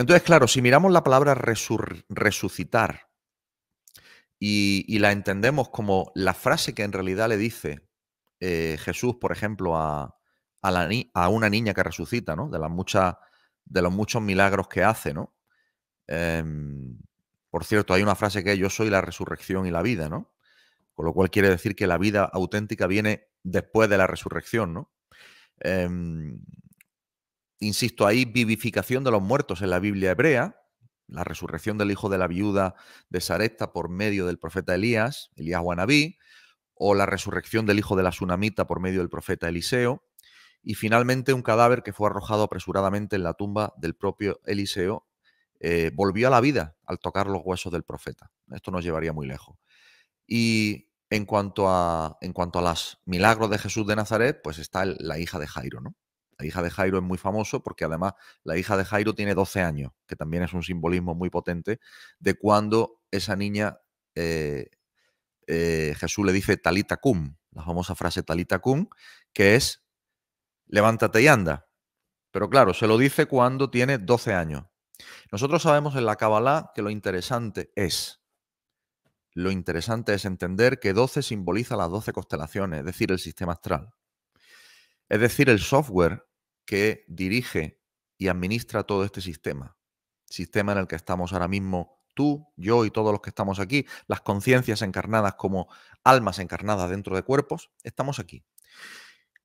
Entonces, claro, si miramos la palabra resucitar y, la entendemos como la frase que en realidad le dice eh, Jesús, por ejemplo, a, a, la a, una niña que resucita, ¿no? De, las muchas, de los muchos milagros que hace, ¿no? Em, por cierto, hay una frase que es, yo soy la resurrección y la vida, ¿no? Con lo cual quiere decir que la vida auténtica viene después de la resurrección, ¿no? Em, insisto, hay vivificación de los muertos en la Biblia hebrea, la resurrección del hijo de la viuda de Sarepta por medio del profeta Elías, Elías Wanabí, o la resurrección del hijo de la sunamita por medio del profeta Eliseo, y finalmente un cadáver que fue arrojado apresuradamente en la tumba del propio Eliseo eh, volvió a la vida al tocar los huesos del profeta. Esto nos llevaría muy lejos. Y en cuanto a, en cuanto a los milagros de Jesús de Nazaret, pues está la hija de Jairo, ¿no? La hija de Jairo es muy famoso porque además la hija de Jairo tiene 12 años, que también es un simbolismo muy potente de cuando esa niña eh, eh, Jesús le dice talita cum, la famosa frase talita cum, que es levántate y anda. Pero claro, se lo dice cuando tiene 12 años. Nosotros sabemos en la Kabbalah que lo interesante es lo interesante es entender que 12 simboliza las 12 constelaciones, es decir, el sistema astral. Es decir, el software que dirige y administra todo este sistema. Sistema en el que estamos ahora mismo tú, yo y todos los que estamos aquí, las conciencias encarnadas como almas encarnadas dentro de cuerpos, estamos aquí.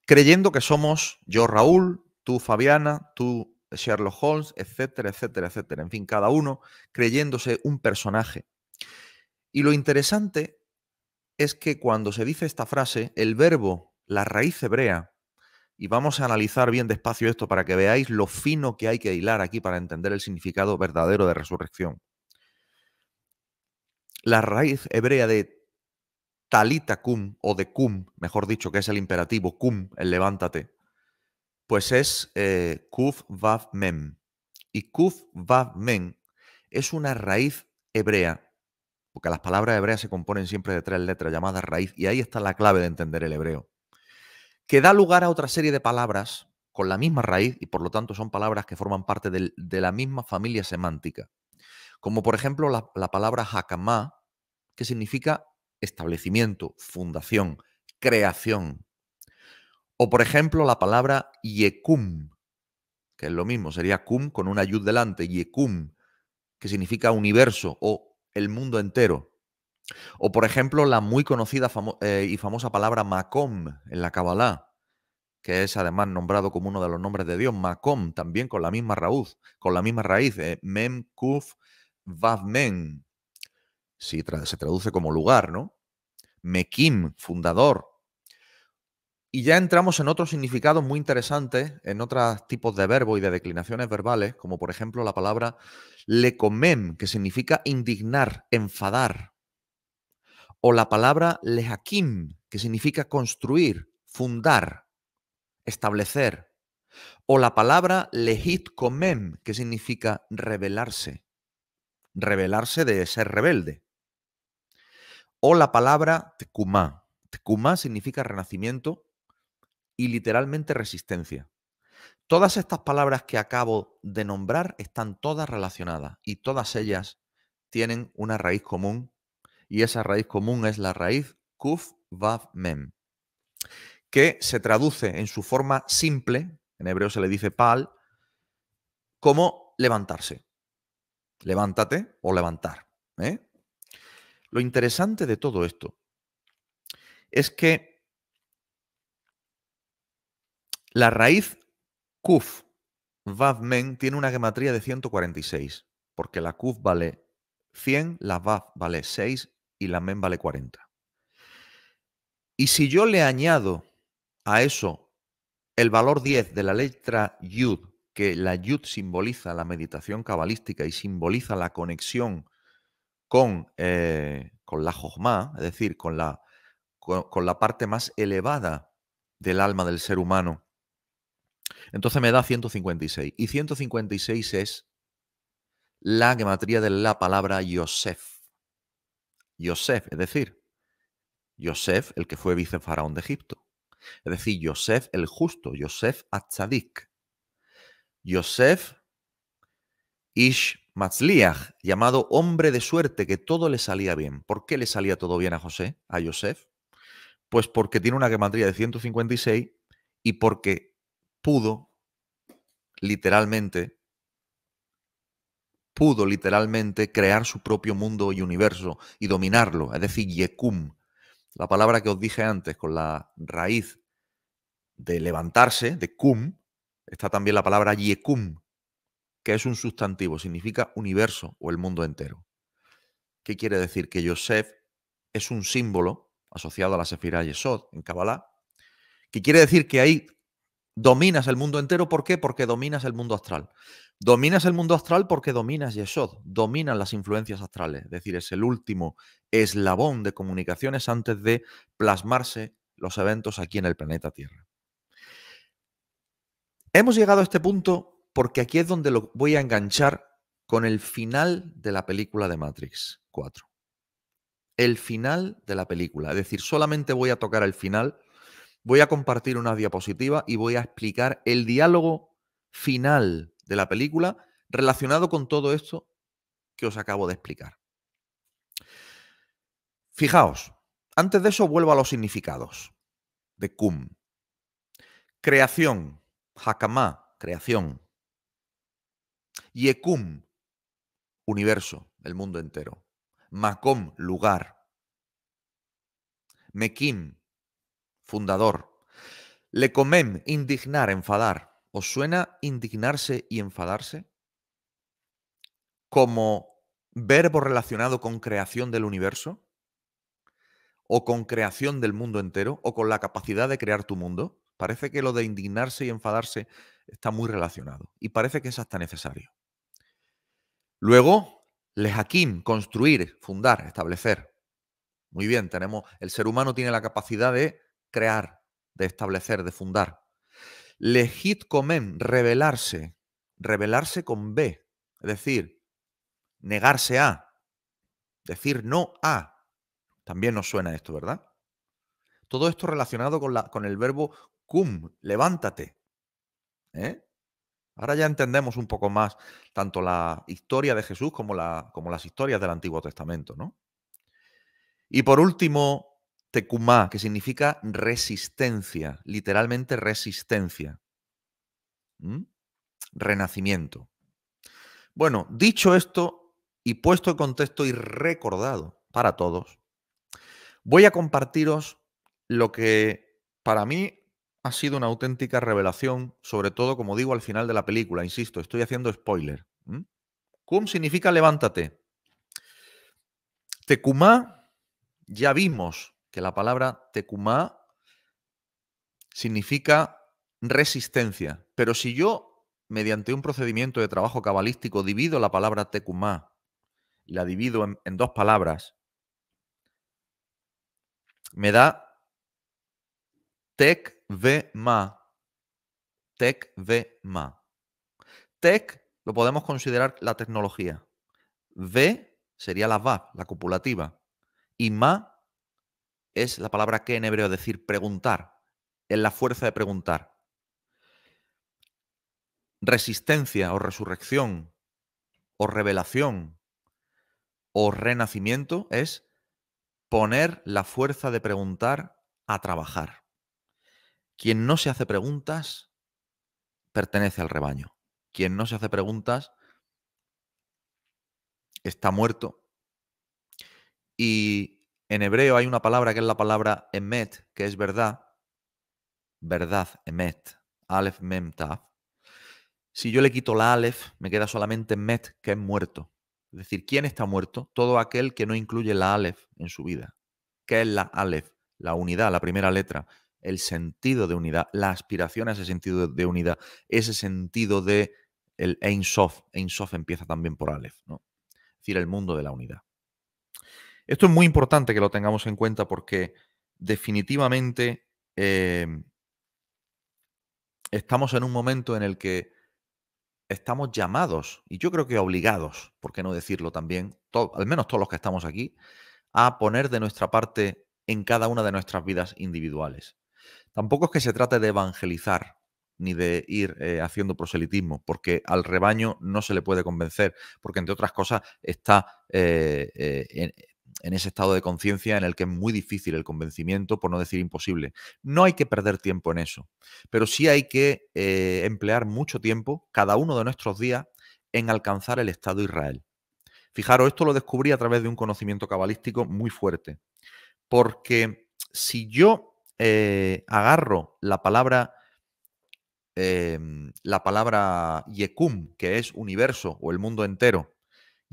Creyendo que somos yo Raúl, tú Fabiana, tú Sherlock Holmes, etcétera, etcétera, etcétera. En fin, cada uno creyéndose un personaje y lo interesante es que cuando se dice esta frase, el verbo, la raíz hebrea, y vamos a analizar bien despacio esto para que veáis lo fino que hay que hilar aquí para entender el significado verdadero de resurrección. La raíz hebrea de talita cum o de cum, mejor dicho, que es el imperativo cum, el levántate, pues es eh, kuf vav mem. Y kuf vav mem es una raíz hebrea porque las palabras hebreas se componen siempre de tres letras llamadas raíz, y ahí está la clave de entender el hebreo. Que da lugar a otra serie de palabras con la misma raíz y por lo tanto son palabras que forman parte de, la misma familia semántica. Como por ejemplo la, palabra hakama, que significa establecimiento, fundación, creación. O por ejemplo la palabra yekum, que es lo mismo, sería kum con una yud delante, yekum, que significa universo o el mundo entero. O, por ejemplo, la muy conocida eh, y famosa palabra Macom en la Kabbalah, que es además nombrado como uno de los nombres de Dios, Macom, también con la misma raíz, con la misma raíz, eh, Mem Kuf Vav Men, si se traduce como lugar, ¿no? Mekim, fundador, y ya entramos en otros significados muy interesantes, en otros tipos de verbo y de declinaciones verbales, como por ejemplo la palabra lecomem, que significa indignar, enfadar. O la palabra lehakim, que significa construir, fundar, establecer. O la palabra lehitkomem, que significa rebelarse. Rebelarse de ser rebelde. O la palabra tekumá. Tekumá significa renacimiento y literalmente resistencia. Todas estas palabras que acabo de nombrar están todas relacionadas y todas ellas tienen una raíz común y esa raíz común es la raíz kuf vav mem, que se traduce en su forma simple, en hebreo se le dice pal, como levantarse. Levántate o levantar. ¿eh? Lo interesante de todo esto es que la raíz kuf, vav-men, tiene una gematría de 146, porque la kuf vale 100, la vav vale 6 y la men vale 40. Y si yo le añado a eso el valor 10 de la letra yud, que la yud simboliza la meditación cabalística y simboliza la conexión con, eh, con la jojma, es decir, con la, con la parte más elevada del alma del ser humano, entonces me da 156. Y 156 es la gematría de la palabra Yosef. Yosef, es decir, Yosef, el que fue vicefaraón de Egipto. Es decir, Yosef el justo, Yosef Atzadik. Yosef Ish Matzliach, llamado hombre de suerte, que todo le salía bien. ¿Por qué le salía todo bien a José, a Yosef? Pues porque tiene una gematría de 156 y porque pudo literalmente pudo literalmente crear su propio mundo y universo y dominarlo, es decir, yekum, la palabra que os dije antes con la raíz de levantarse, de kum, está también la palabra yekum, que es un sustantivo, significa universo o el mundo entero. ¿Qué quiere decir? Que Yosef es un símbolo asociado a la Sefirah Yesod en Kabbalah, qué quiere decir que hay Dominas el mundo entero, ¿por qué? Porque dominas el mundo astral. Dominas el mundo astral porque dominas Yesod, dominas las influencias astrales, es decir, es el último eslabón de comunicaciones antes de plasmarse los eventos aquí en el planeta Tierra. Hemos llegado a este punto porque aquí es donde lo voy a enganchar con el final de la película de Matrix 4. El final de la película, es decir, solamente voy a tocar el final voy a compartir una diapositiva y voy a explicar el diálogo final de la película relacionado con todo esto que os acabo de explicar. Fijaos, antes de eso vuelvo a los significados de cum. Creación, hakamá, creación. Yekum, universo, el mundo entero. Makom, lugar. Mekim, fundador. Le comem, indignar, enfadar. ¿Os suena indignarse y enfadarse? Como verbo relacionado con creación del universo, o con creación del mundo entero, o con la capacidad de crear tu mundo. Parece que lo de indignarse y enfadarse está muy relacionado y parece que es hasta necesario. Luego, lejaquín, construir, fundar, establecer. Muy bien, tenemos el ser humano tiene la capacidad de crear, de establecer, de fundar. Legit comen, revelarse, revelarse con B, es decir, negarse a, decir no a. También nos suena esto, ¿verdad? Todo esto relacionado con, la, con el verbo cum, levántate. ¿eh? Ahora ya entendemos un poco más tanto la historia de Jesús como, la, como las historias del Antiguo Testamento, ¿no? Y por último, Tecumá, que significa resistencia, literalmente resistencia. ¿Mm? Renacimiento. Bueno, dicho esto y puesto en contexto y recordado para todos, voy a compartiros lo que para mí ha sido una auténtica revelación, sobre todo, como digo, al final de la película. Insisto, estoy haciendo spoiler. Cum significa levántate. Tecumá, ya vimos que la palabra tecumá significa resistencia. Pero si yo, mediante un procedimiento de trabajo cabalístico, divido la palabra tecumá y la divido en, dos palabras, me da tec ve ma. Tec ve ma. Tec lo podemos considerar la tecnología. Ve sería la VAP, la copulativa. Y ma es la palabra que en hebreo, decir preguntar, es la fuerza de preguntar. Resistencia o resurrección o revelación o renacimiento es poner la fuerza de preguntar a trabajar. Quien no se hace preguntas pertenece al rebaño. Quien no se hace preguntas está muerto y en hebreo hay una palabra que es la palabra emet, que es verdad. Verdad, emet. Aleph, mem, taf. Si yo le quito la aleph, me queda solamente met, que es muerto. Es decir, ¿quién está muerto? Todo aquel que no incluye la aleph en su vida. ¿Qué es la aleph? La unidad, la primera letra, el sentido de unidad, la aspiración a ese sentido de unidad, ese sentido de el Ein Sof. Ein Sof empieza también por aleph, ¿no? Es decir, el mundo de la unidad. Esto es muy importante que lo tengamos en cuenta porque definitivamente em, estamos en un momento en el que estamos llamados, y yo creo que obligados, por qué no decirlo también, al menos todos los que estamos aquí, a poner de nuestra parte en cada una de nuestras vidas individuales. Tampoco es que se trate de evangelizar ni de ir eh, haciendo proselitismo, porque al rebaño no se le puede convencer, porque entre otras cosas está eh, eh, en ese estado de conciencia en el que es muy difícil el convencimiento, por no decir imposible. No hay que perder tiempo en eso, pero sí hay que eh, emplear mucho tiempo, cada uno de nuestros días, en alcanzar el Estado de Israel. Fijaros, esto lo descubrí a través de un conocimiento cabalístico muy fuerte, porque si yo eh, agarro la palabra... Em, la palabra Yekum, que es universo o el mundo entero,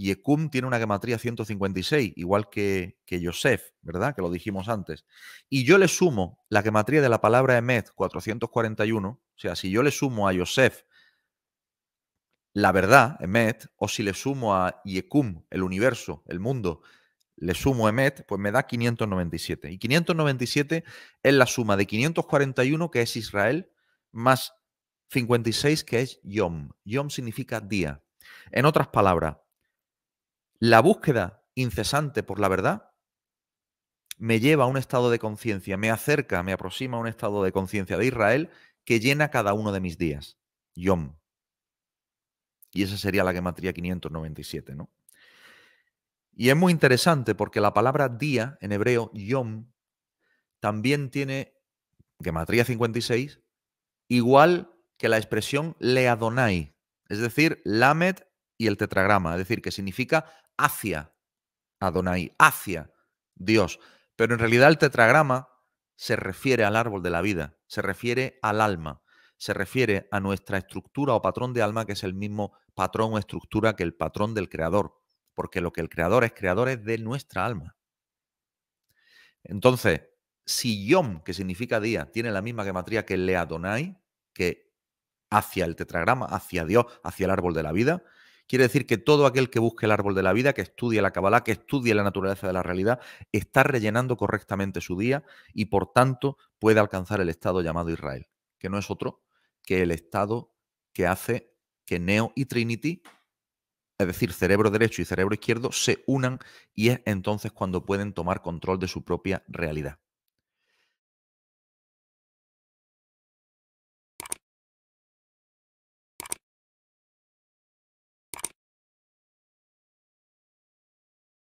Yekum tiene una gematría 156, igual que, que Yosef, ¿verdad? Que lo dijimos antes. Y yo le sumo la gematría de la palabra Emet, 441. O sea, si yo le sumo a Yosef la verdad, Emet, o si le sumo a Yekum el universo, el mundo, le sumo Emet, pues me da 597. Y 597 es la suma de 541, que es Israel, más 56, que es Yom. Yom significa día. En otras palabras, la búsqueda incesante por la verdad me lleva a un estado de conciencia, me acerca, me aproxima a un estado de conciencia de Israel que llena cada uno de mis días. Yom. Y esa sería la gematría 597, Y es muy interesante porque la palabra día en hebreo, yom, también tiene gematría 56, igual que la expresión le Adonai, es decir, lamed y el tetragrama, es decir, que significa hacia Adonai, hacia Dios. Pero en realidad el tetragrama se refiere al árbol de la vida, se refiere al alma, se refiere a nuestra estructura o patrón de alma, que es el mismo patrón o estructura que el patrón del creador, porque lo que el creador es creador es de nuestra alma. Entonces, si Yom, que significa día, tiene la misma gematría que le Adonai, que hacia el tetragrama, hacia Dios, hacia el árbol de la vida, Quiere decir que todo aquel que busque el árbol de la vida, que estudie la Kabbalah, que estudie la naturaleza de la realidad, está rellenando correctamente su día y por tanto puede alcanzar el estado llamado Israel, que no es otro que el estado que hace que Neo y Trinity, es decir, cerebro derecho y cerebro izquierdo, se unan y es entonces cuando pueden tomar control de su propia realidad.